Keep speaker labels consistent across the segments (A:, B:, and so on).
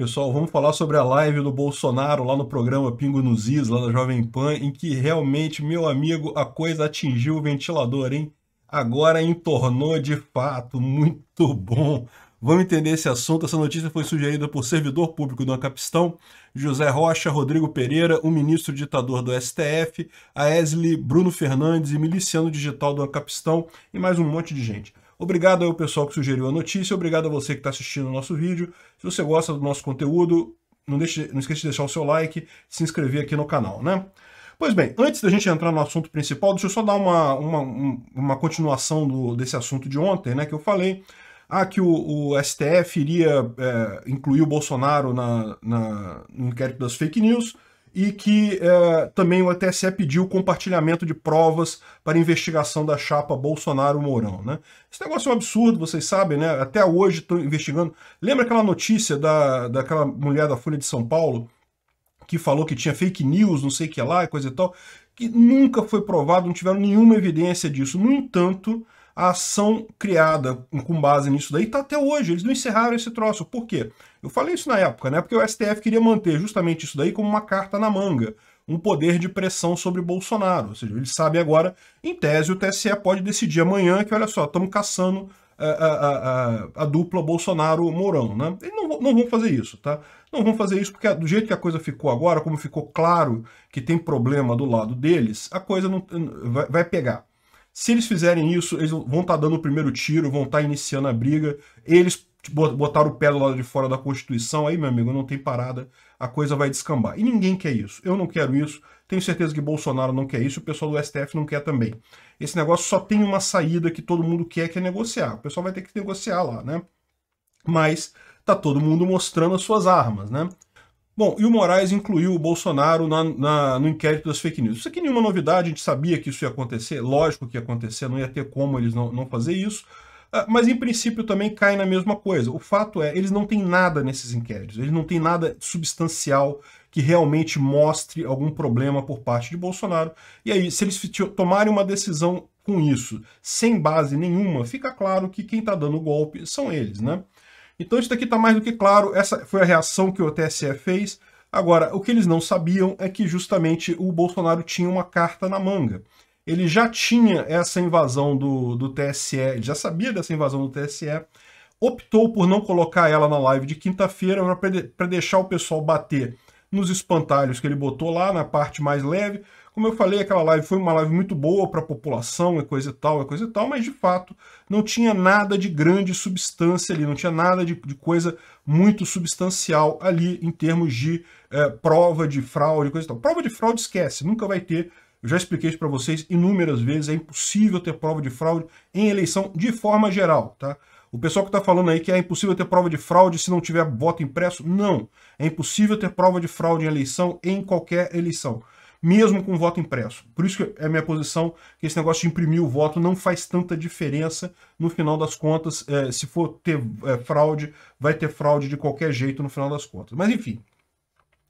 A: Pessoal, vamos falar sobre a live do Bolsonaro lá no programa Pingo nos Is, lá da Jovem Pan, em que realmente, meu amigo, a coisa atingiu o ventilador, hein? Agora entornou de fato, muito bom. Vamos entender esse assunto. Essa notícia foi sugerida por servidor público do Ancapistão, José Rocha, Rodrigo Pereira, o ministro ditador do STF, a Esli, Bruno Fernandes e miliciano digital do Ancapistão e mais um monte de gente. Obrigado ao pessoal que sugeriu a notícia, obrigado a você que está assistindo o nosso vídeo. Se você gosta do nosso conteúdo, não, deixe, não esqueça de deixar o seu like, se inscrever aqui no canal, né? Pois bem, antes da gente entrar no assunto principal, deixa eu só dar uma, uma, uma continuação do, desse assunto de ontem, né, que eu falei. Ah, que o, o STF iria é, incluir o Bolsonaro na, na, no inquérito das fake news e que é, também o TSE pediu compartilhamento de provas para investigação da chapa Bolsonaro-Mourão. Né? Esse negócio é um absurdo, vocês sabem, né? Até hoje estão investigando. Lembra aquela notícia da, daquela mulher da Folha de São Paulo que falou que tinha fake news, não sei o que lá, e coisa e tal, que nunca foi provado, não tiveram nenhuma evidência disso. No entanto, a ação criada com base nisso daí está até hoje. Eles não encerraram esse troço. Por quê? Eu falei isso na época, né? Porque o STF queria manter justamente isso daí como uma carta na manga, um poder de pressão sobre Bolsonaro. Ou seja, eles sabem agora, em tese, o TSE pode decidir amanhã que, olha só, estamos caçando a, a, a, a, dupla Bolsonaro-Mourão, né? Eles não, não vão fazer isso, tá? Não vão fazer isso porque do jeito que a coisa ficou agora, como ficou claro que tem problema do lado deles, a coisa não vai, vai pegar. Se eles fizerem isso, eles vão estar tá dando o primeiro tiro, vão estar tá iniciando a briga. Eles botaram o pé do lado de fora da Constituição, aí, meu amigo, não tem parada. A coisa vai descambar. E ninguém quer isso. Eu não quero isso. Tenho certeza que Bolsonaro não quer isso. O pessoal do STF não quer também. Esse negócio só tem uma saída que todo mundo quer, que é negociar. O pessoal vai ter que negociar lá, né? Mas tá todo mundo mostrando as suas armas, né? Bom, e o Moraes incluiu o Bolsonaro na, na, no inquérito das fake news. Isso aqui é nenhuma novidade, a gente sabia que isso ia acontecer, lógico que ia acontecer, não ia ter como eles não, não fazer isso, ah, mas em princípio também cai na mesma coisa. O fato é, eles não têm nada nesses inquéritos, eles não têm nada substancial que realmente mostre algum problema por parte de Bolsonaro. E aí, se eles tomarem uma decisão com isso, sem base nenhuma, fica claro que quem está dando o golpe são eles, né? Então isso daqui está mais do que claro, essa foi a reação que o TSE fez. Agora, o que eles não sabiam é que justamente o Bolsonaro tinha uma carta na manga. Ele já tinha essa invasão do, do TSE, ele já sabia dessa invasão do TSE, optou por não colocar ela na live de quinta-feira para deixar o pessoal bater nos espantalhos que ele botou lá na parte mais leve, como eu falei, aquela live foi uma live muito boa para a população e coisa e tal, e coisa e tal, mas de fato não tinha nada de grande substância ali, não tinha nada de, de coisa muito substancial ali em termos de é, prova de fraude, coisa e tal. Prova de fraude esquece, nunca vai ter. Eu já expliquei isso para vocês inúmeras vezes, é impossível ter prova de fraude em eleição de forma geral, tá? O pessoal que está falando aí que é impossível ter prova de fraude se não tiver voto impresso, não. É impossível ter prova de fraude em eleição em qualquer eleição mesmo com voto impresso. Por isso que é a minha posição que esse negócio de imprimir o voto não faz tanta diferença. No final das contas, é, se for ter é, fraude, vai ter fraude de qualquer jeito no final das contas. Mas enfim.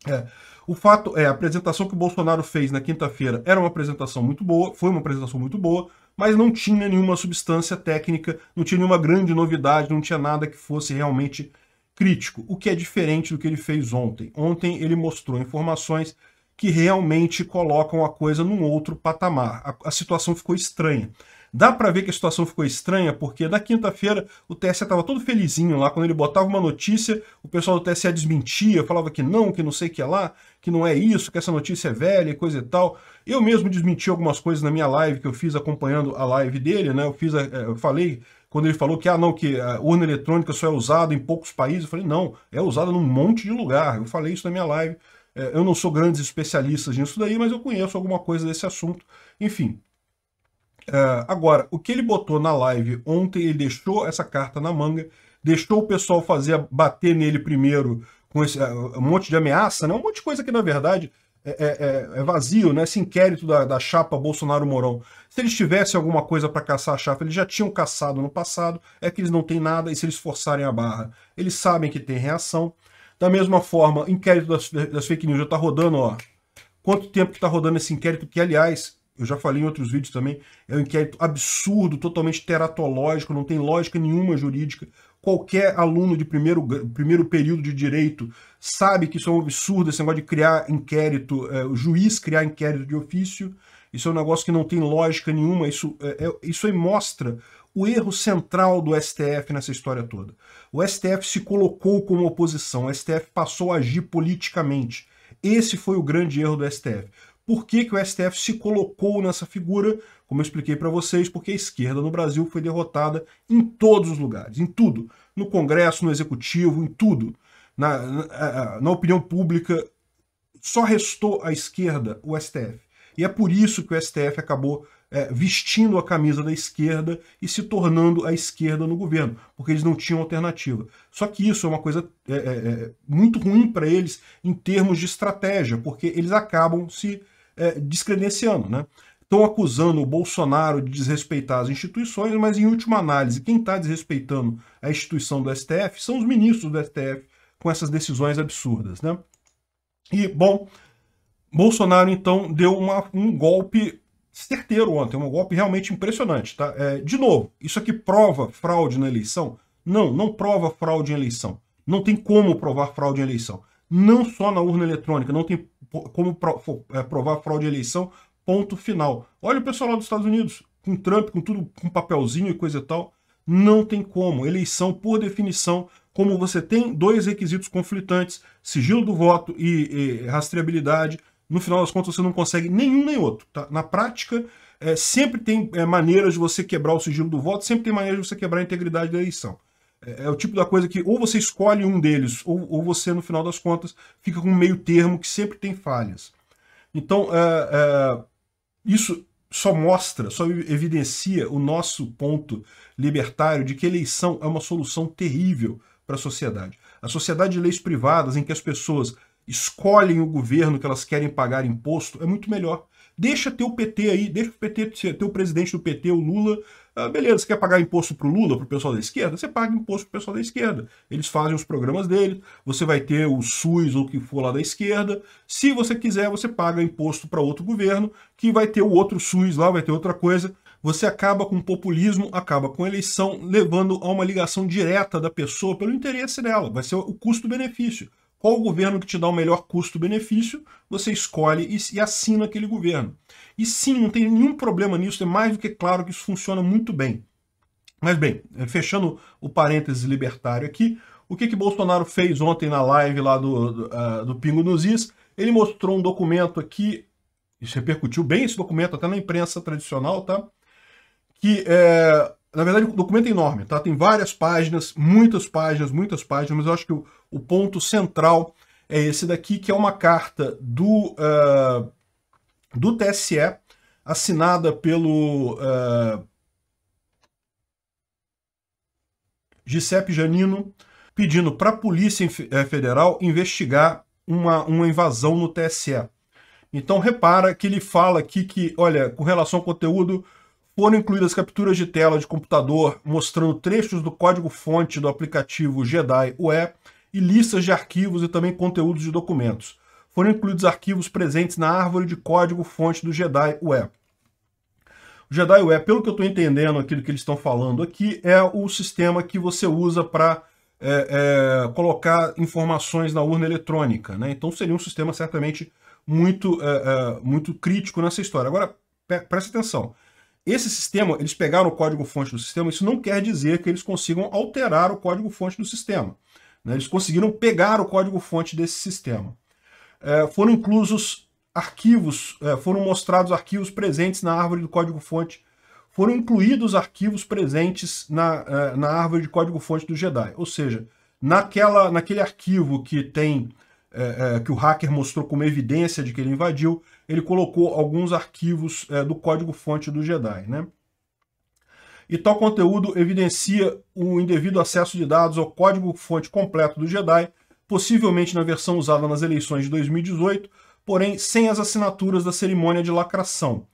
A: É, o fato é, a apresentação que o Bolsonaro fez na quinta-feira era uma apresentação muito boa, foi uma apresentação muito boa, mas não tinha nenhuma substância técnica, não tinha nenhuma grande novidade, não tinha nada que fosse realmente crítico, o que é diferente do que ele fez ontem. Ontem ele mostrou informações que realmente colocam a coisa num outro patamar. A, a situação ficou estranha. Dá para ver que a situação ficou estranha, porque na quinta-feira o TSE estava todo felizinho lá, quando ele botava uma notícia, o pessoal do TSE desmentia, falava que não, que não sei o que é lá, que não é isso, que essa notícia é velha e coisa e tal. Eu mesmo desmenti algumas coisas na minha live que eu fiz acompanhando a live dele, né? Eu fiz, a, é, eu falei quando ele falou que ah não que a urna eletrônica só é usada em poucos países, eu falei não, é usada num monte de lugar. Eu falei isso na minha live é, eu não sou grandes especialistas nisso daí, mas eu conheço alguma coisa desse assunto. Enfim. É, agora, o que ele botou na live ontem, ele deixou essa carta na manga, deixou o pessoal fazer bater nele primeiro com esse, é, um monte de ameaça, né? um monte de coisa que, na verdade, é, é, é vazio, né? esse inquérito da, da chapa Bolsonaro-Morão. Se eles tivessem alguma coisa para caçar a chapa, eles já tinham caçado no passado, é que eles não têm nada, e se eles forçarem a barra, eles sabem que tem reação. Da mesma forma, inquérito das, das fake news já está rodando, ó. Quanto tempo que está rodando esse inquérito? Que, aliás, eu já falei em outros vídeos também, é um inquérito absurdo, totalmente teratológico, não tem lógica nenhuma jurídica. Qualquer aluno de primeiro, primeiro período de direito sabe que isso é um absurdo, esse negócio de criar inquérito, é, o juiz criar inquérito de ofício. Isso é um negócio que não tem lógica nenhuma. Isso, é, é, isso aí mostra o erro central do STF nessa história toda. O STF se colocou como oposição, o STF passou a agir politicamente. Esse foi o grande erro do STF. Por que, que o STF se colocou nessa figura? Como eu expliquei para vocês, porque a esquerda no Brasil foi derrotada em todos os lugares, em tudo. No Congresso, no Executivo, em tudo. na, na, na opinião pública, só restou à esquerda o STF. E é por isso que o STF acabou é, vestindo a camisa da esquerda e se tornando a esquerda no governo, porque eles não tinham alternativa. Só que isso é uma coisa é, é, é muito ruim para eles em termos de estratégia, porque eles acabam se é, descredenciando, né? Estão acusando o Bolsonaro de desrespeitar as instituições, mas em última análise, quem está desrespeitando a instituição do STF são os ministros do STF com essas decisões absurdas, né? E, bom, Bolsonaro, então, deu uma, um golpe certeiro ontem, um golpe realmente impressionante. Tá? É, de novo, isso aqui prova fraude na eleição? Não, não prova fraude em eleição. Não tem como provar fraude em eleição. Não só na urna eletrônica, não tem como é, provar fraude em eleição, ponto final. Olha o pessoal lá dos Estados Unidos, com Trump, com tudo, com papelzinho e coisa e tal. Não tem como. Eleição, por definição, como você tem dois requisitos conflitantes, sigilo do voto e, e rastreabilidade, no final das contas você não consegue nenhum nem outro. Tá? Na prática, é, sempre tem é, maneiras de você quebrar o sigilo do voto, sempre tem maneiras de você quebrar a integridade da eleição. É, é o tipo da coisa que ou você escolhe um deles, ou, ou, você, no final das contas, fica com um meio termo que sempre tem falhas. Então, é, é, isso só mostra, só evidencia o nosso ponto libertário de que eleição é uma solução terrível para a sociedade. A sociedade de leis privadas, em que as pessoas escolhem o governo que elas querem pagar imposto, é muito melhor. Deixa ter o PT aí, deixa o PT ter o presidente do PT, o Lula. Ah, beleza, você quer pagar imposto pro Lula, pro pessoal da esquerda? Você paga imposto pro pessoal da esquerda. Eles fazem os programas dele você vai ter o SUS ou o que for lá da esquerda. Se você quiser, você paga imposto para outro governo, que vai ter o outro SUS lá, vai ter outra coisa você acaba com o populismo, acaba com a eleição, levando a uma ligação direta da pessoa pelo interesse dela. Vai ser o custo-benefício. Qual o governo que te dá o melhor custo-benefício, você escolhe e, assina aquele governo. E sim, não tem nenhum problema nisso, é mais do que claro que isso funciona muito bem. Mas bem, é, fechando o parêntese libertário aqui, o que, que Bolsonaro fez ontem na live lá do, do, uh, do Pingo nos Is? Ele mostrou um documento aqui, isso repercutiu bem esse documento até na imprensa tradicional, tá? Que é, na verdade, o documento é enorme, tá? Tem várias páginas, muitas páginas, muitas páginas, mas eu acho que o, o ponto central é esse daqui, que é uma carta do, uh, do TSE, assinada pelo uh, Giuseppe Janino, pedindo para a Polícia eh, Federal investigar uma, uma invasão no TSE. Então repara que ele fala aqui que, olha, com relação ao conteúdo, foram incluídas capturas de tela de computador mostrando trechos do código-fonte do aplicativo Jedi UE e listas de arquivos e também conteúdos de documentos. Foram incluídos arquivos presentes na árvore de código-fonte do Jedi UE. O Jedi UE, pelo que eu estou entendendo aquilo que eles estão falando aqui, é o sistema que você usa para é, é, colocar informações na urna eletrônica. Né? Então seria um sistema certamente muito, é, é muito crítico nessa história. Agora, preste atenção. Esse sistema, eles pegaram o código-fonte do sistema, isso não quer dizer que eles consigam alterar o código-fonte do sistema. Né? Eles conseguiram pegar o código-fonte desse sistema. É, foram inclusos arquivos, é, foram mostrados arquivos presentes na árvore do código-fonte, foram incluídos arquivos presentes na, é, na árvore de código-fonte do Jedi. Ou seja, naquela, naquele arquivo que tem é, é, que o hacker mostrou como evidência de que ele invadiu, ele colocou alguns arquivos é, do código-fonte do Jedi. Né? E tal conteúdo evidencia o indevido acesso de dados ao código-fonte completo do Jedi, possivelmente na versão usada nas eleições de 2018, porém sem as assinaturas da cerimônia de lacração.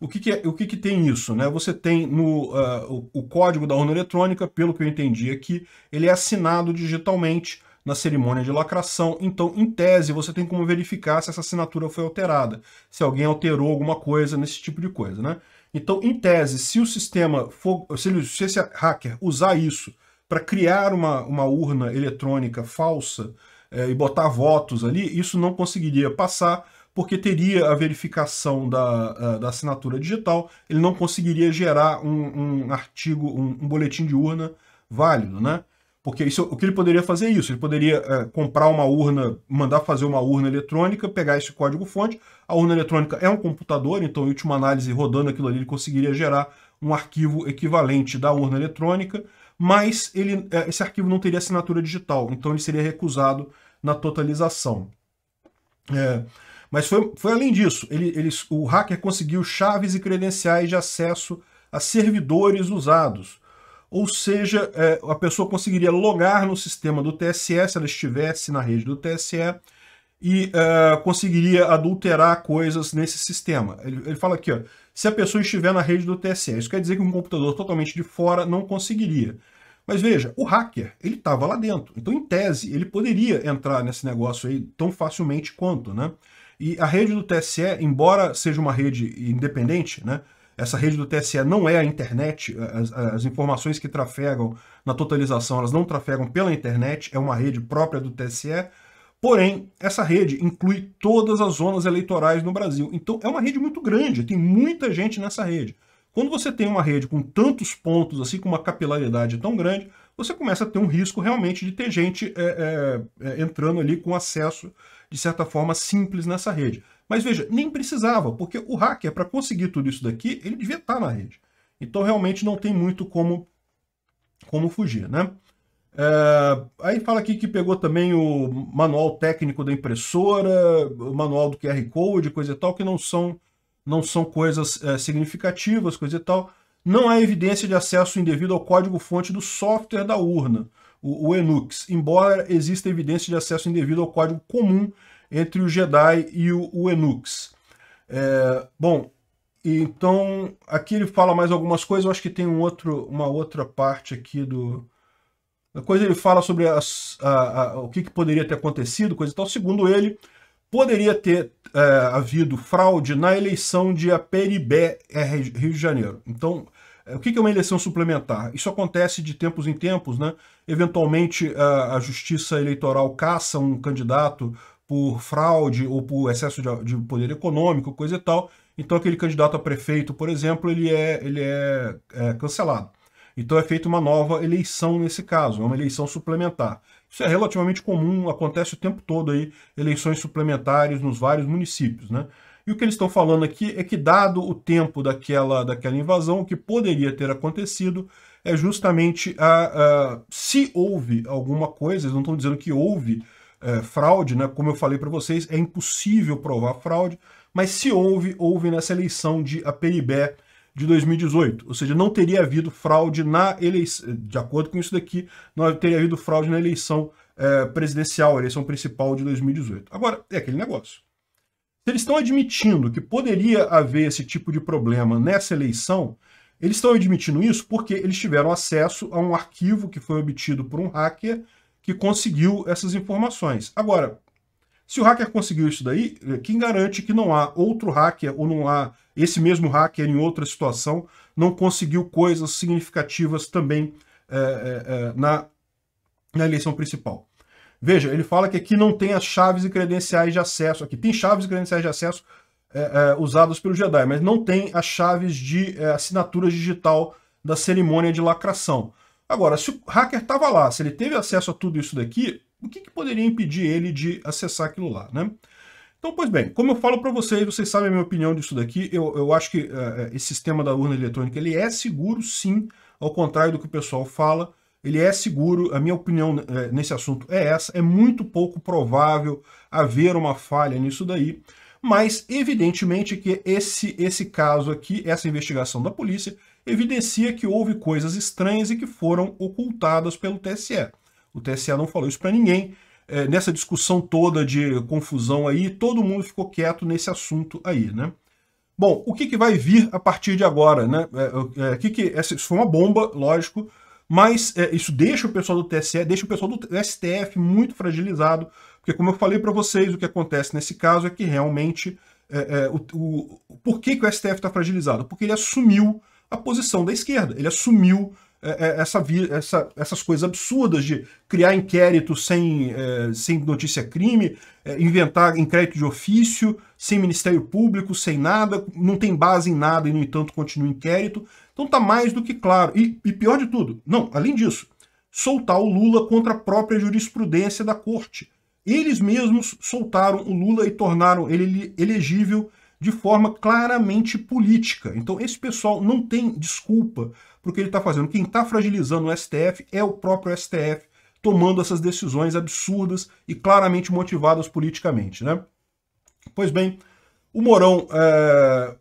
A: O que, que é, o que, que, tem isso? Né? Você tem no uh, o, o, código da urna eletrônica, pelo que eu entendi aqui, ele é assinado digitalmente na cerimônia de lacração. Então, em tese, você tem como verificar se essa assinatura foi alterada, se alguém alterou alguma coisa nesse tipo de coisa, né? Então, em tese, se o sistema for, se, ele, se esse hacker usar isso para criar uma, uma urna eletrônica falsa é, e botar votos ali, isso não conseguiria passar porque teria a verificação da, eh, da assinatura digital, ele não conseguiria gerar um, um artigo, um, um boletim de urna válido, né? Porque isso, o que ele poderia fazer é isso, ele poderia é, comprar uma urna, mandar fazer uma urna eletrônica, pegar esse código-fonte, a urna eletrônica é um computador, então em última análise, rodando aquilo ali, ele conseguiria gerar um arquivo equivalente da urna eletrônica, mas ele, é, esse arquivo não teria assinatura digital, então ele seria recusado na totalização. É, mas foi, foi além disso, ele, ele, o hacker conseguiu chaves e credenciais de acesso a servidores usados, ou seja, é, a pessoa conseguiria logar no sistema do TSE se ela estivesse na rede do TSE e é, conseguiria adulterar coisas nesse sistema. Ele, ele fala aqui, ó, se a pessoa estiver na rede do TSE, isso quer dizer que um computador totalmente de fora não conseguiria. Mas veja, o hacker, ele estava lá dentro. Então, em tese, ele poderia entrar nesse negócio aí tão facilmente quanto, né? E a rede do TSE, embora seja uma rede independente, né? Essa rede do TSE não é a internet, as, as informações que trafegam na totalização, elas não trafegam pela internet, é uma rede própria do TSE. Porém, essa rede inclui todas as zonas eleitorais no Brasil. Então, é uma rede muito grande, tem muita gente nessa rede. Quando você tem uma rede com tantos pontos, assim, com uma capilaridade tão grande, você começa a ter um risco realmente de ter gente é, é, é entrando ali com acesso, de certa forma, simples nessa rede. Mas veja, nem precisava, porque o hacker, para conseguir tudo isso daqui, ele devia estar tá na rede. Então realmente não tem muito como, como fugir, né? É, aí fala aqui que pegou também o manual técnico da impressora, o manual do QR Code, coisa e tal, que não são, não são coisas é, significativas, coisa e tal. Não há evidência de acesso indevido ao código-fonte do software da urna, o, o Enux, embora exista evidência de acesso indevido ao código comum entre o Jedi e o, o Enux. É, bom, então aqui ele fala mais algumas coisas, eu acho que tem um outro, uma outra parte aqui do. A coisa ele fala sobre as, a, a, o que, que, poderia ter acontecido, coisa e tal. Segundo ele, poderia ter é, havido fraude na eleição de Aperibé, Rio de Janeiro. Então, é, o que é uma eleição suplementar? Isso acontece de tempos em tempos, né? Eventualmente a, a justiça eleitoral caça um candidato por fraude ou por excesso de, de poder econômico, coisa e tal. Então aquele candidato a prefeito, por exemplo, ele é, ele é, é cancelado. Então é feita uma nova eleição nesse caso, é uma eleição suplementar. Isso é relativamente comum, acontece o tempo todo aí, eleições suplementares nos vários municípios, né? E o que eles estão falando aqui é que, dado o tempo daquela, daquela invasão, o que poderia ter acontecido é justamente a, a se houve alguma coisa, eles não estão dizendo que houve é, fraude, né? Como eu falei para vocês, é impossível provar fraude, mas se houve, houve nessa eleição de Aperibé de 2018. Ou seja, não teria havido fraude na eleição, de acordo com isso daqui, não teria havido fraude na eleição é, presidencial, eleição principal de 2018. Agora, é aquele negócio. Se eles estão admitindo que poderia haver esse tipo de problema nessa eleição, eles estão admitindo isso porque eles tiveram acesso a um arquivo que foi obtido por um hacker que conseguiu essas informações. Agora, se o hacker conseguiu isso daí, eh, quem garante que não há outro hacker ou não há esse mesmo hacker em outra situação não conseguiu coisas significativas também é, é, na, na eleição principal? Veja, ele fala que aqui não tem as chaves e credenciais de acesso. Aqui tem chaves e credenciais de acesso é, é, usadas pelo Jedi, mas não tem as chaves de é, assinatura digital da cerimônia de lacração. Agora, se o hacker estava lá, se ele teve acesso a tudo isso daqui, o que, que poderia impedir ele de acessar aquilo lá, né? Então, pois bem, como eu falo para vocês, vocês sabem a minha opinião disso daqui, eu, eu acho que uh, esse sistema da urna eletrônica ele é seguro sim, ao contrário do que o pessoal fala, ele é seguro, a minha opinião uh, nesse assunto é essa, é muito pouco provável haver uma falha nisso daí, mas evidentemente que esse, esse caso aqui, essa investigação da polícia, evidencia que houve coisas estranhas e que foram ocultadas pelo TSE. O TSE não falou isso para ninguém. É, nessa discussão toda de confusão aí, todo mundo ficou quieto nesse assunto aí, né? Bom, o que, que vai vir a partir de agora, né? É, é, é que que, essa, é, isso foi uma bomba, lógico, mas é, isso deixa o pessoal do TSE, deixa o pessoal do STF muito fragilizado, porque como eu falei para vocês, o que acontece nesse caso é que realmente... o, o, por que, que o STF está fragilizado? Porque ele assumiu a posição da esquerda. Ele assumiu é, é, essa, essa, essas coisas absurdas de criar inquérito sem, é, sem notícia crime, é, inventar inquérito de ofício, sem Ministério Público, sem nada, não tem base em nada e, no entanto, continua inquérito. Então tá mais do que claro. E, e pior de tudo, não, além disso, soltar o Lula contra a própria jurisprudência da corte. Eles mesmos soltaram o Lula e tornaram ele elegível de forma claramente política. Então esse pessoal não tem desculpa para o que ele está fazendo. Quem está fragilizando o STF é o próprio STF, tomando essas decisões absurdas e claramente motivadas politicamente. Né? Pois bem, o Morão é,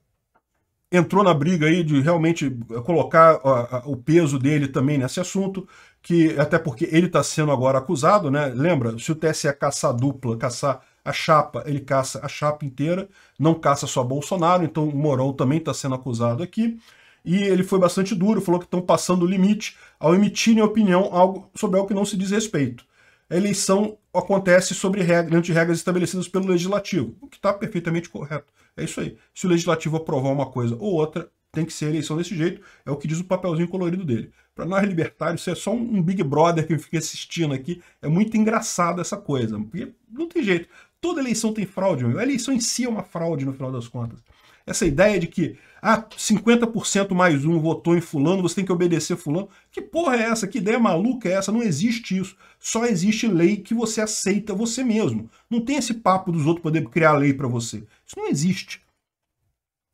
A: eh, entrou na briga aí de realmente eh, colocar a, a, o peso dele também nesse assunto, que até porque ele está sendo agora acusado, né? Lembra, se o TSE caçar dupla, caçar a chapa, ele caça a chapa inteira, não caça só Bolsonaro, então o Mourão também está sendo acusado aqui. E ele foi bastante duro, falou que estão passando o limite ao emitirem opinião algo, sobre algo que não se diz respeito. A eleição acontece sobre regra, diante regras estabelecidas pelo legislativo, o que está perfeitamente correto. É isso aí. Se o legislativo aprovar uma coisa ou outra, tem que ser eleição desse jeito, é o que diz o papelzinho colorido dele. Para nós libertários, isso é só um Big Brother que fica assistindo aqui. É muito engraçado essa coisa, porque não tem jeito. Toda eleição tem fraude, meu. A eleição em si é uma fraude, no final das contas. Essa ideia de que ah, 50% mais um votou em fulano, você tem que obedecer fulano. Que porra é essa? Que ideia maluca é essa? Não existe isso. Só existe lei que você aceita você mesmo. Não tem esse papo dos outros poder criar lei para você. Isso não existe.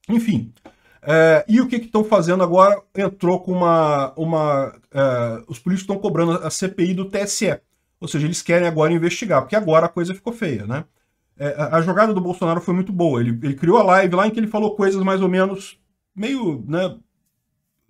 A: Enfim. É, e o que estão fazendo agora? Entrou com uma. uma é, os políticos estão cobrando a CPI do TSE. Ou seja, eles querem agora investigar, porque agora a coisa ficou feia, né? É, a jogada do Bolsonaro foi muito boa. Ele, ele criou a live lá em que ele falou coisas mais ou menos meio, né?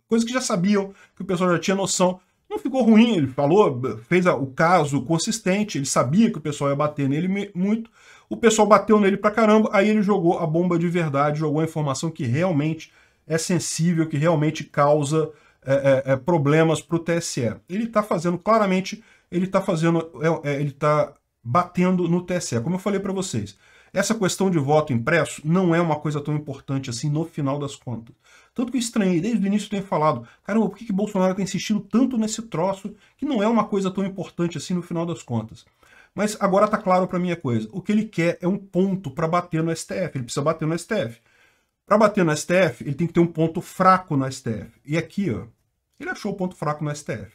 A: Coisas que já sabiam, que o pessoal já tinha noção. Não ficou ruim, ele falou, fez o caso consistente, ele sabia que o pessoal ia bater nele muito. O pessoal bateu nele pra caramba, aí ele jogou a bomba de verdade, jogou a informação que realmente é sensível, que realmente causa é, é, é problemas para o TSE. Ele está fazendo, claramente, ele está fazendo, é, ele está batendo no TSE. Como eu falei para vocês, essa questão de voto impresso não é uma coisa tão importante assim no final das contas. Tanto que eu estranhei, desde o início eu tenho falado, caramba, por que, que Bolsonaro tem tá insistido tanto nesse troço que não é uma coisa tão importante assim no final das contas? Mas agora está claro para mim a coisa. O que ele quer é um ponto para bater no STF. Ele precisa bater no STF. Para bater no STF, ele tem que ter um ponto fraco no STF. E aqui, ó, ele achou o ponto fraco no STF.